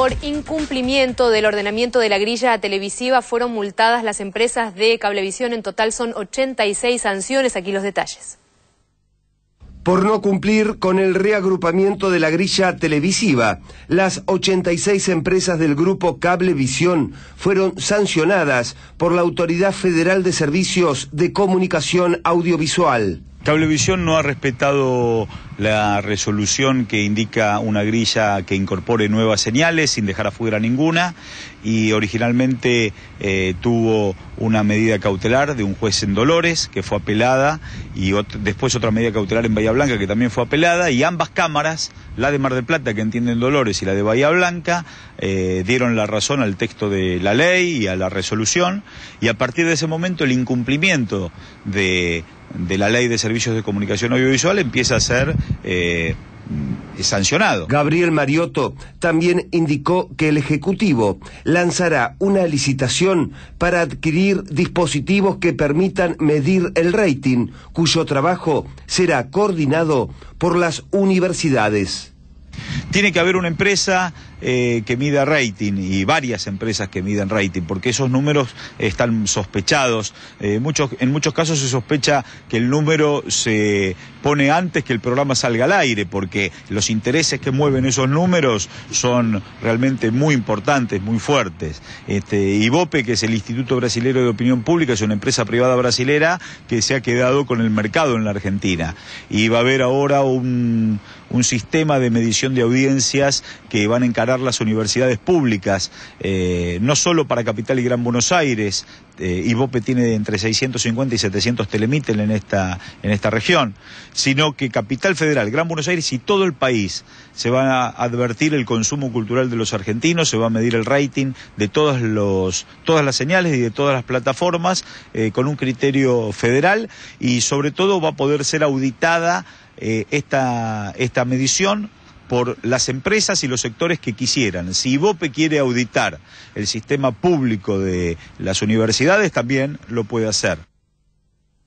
Por incumplimiento del ordenamiento de la grilla televisiva fueron multadas las empresas de cablevisión. En total son 86 sanciones. Aquí los detalles por no cumplir con el reagrupamiento de la grilla televisiva. Las 86 empresas del grupo Cablevisión fueron sancionadas por la Autoridad Federal de Servicios de Comunicación Audiovisual. Cablevisión no ha respetado la resolución que indica una grilla que incorpore nuevas señales sin dejar afuera ninguna y originalmente eh, tuvo una medida cautelar de un juez en Dolores que fue apelada y después otra medida cautelar en Bahía Blanca que también fue apelada y ambas cámaras, la de Mar del Plata que entienden Dolores y la de Bahía Blanca, eh, dieron la razón al texto de la ley y a la resolución y a partir de ese momento el incumplimiento de, de la ley de servicios de comunicación audiovisual empieza a ser eh, sancionado. Gabriel Mariotto también indicó que el Ejecutivo lanzará una licitación para adquirir dispositivos que permitan medir el rating, cuyo trabajo será coordinado por las universidades. Tiene que haber una empresa eh, que mida rating y varias empresas que miden rating, porque esos números están sospechados. Eh, en muchos casos se sospecha que el número se pone antes que el programa salga al aire, porque los intereses que mueven esos números son realmente muy importantes, muy fuertes. Este, IVOPE, que es el Instituto Brasilero de Opinión Pública, es una empresa privada brasilera que se ha quedado con el mercado en la Argentina. Y va a haber ahora un, un sistema de medición de audiencias que van a encarar las universidades públicas, eh, no solo para Capital y Gran Buenos Aires, eh, y IBOPE tiene entre 650 y 700 telemítel en esta, en esta región, sino que Capital Federal, Gran Buenos Aires y todo el país se va a advertir el consumo cultural de los argentinos, se va a medir el rating de todos los, todas las señales y de todas las plataformas eh, con un criterio federal y sobre todo va a poder ser auditada esta, esta medición por las empresas y los sectores que quisieran. Si IBOPE quiere auditar el sistema público de las universidades, también lo puede hacer.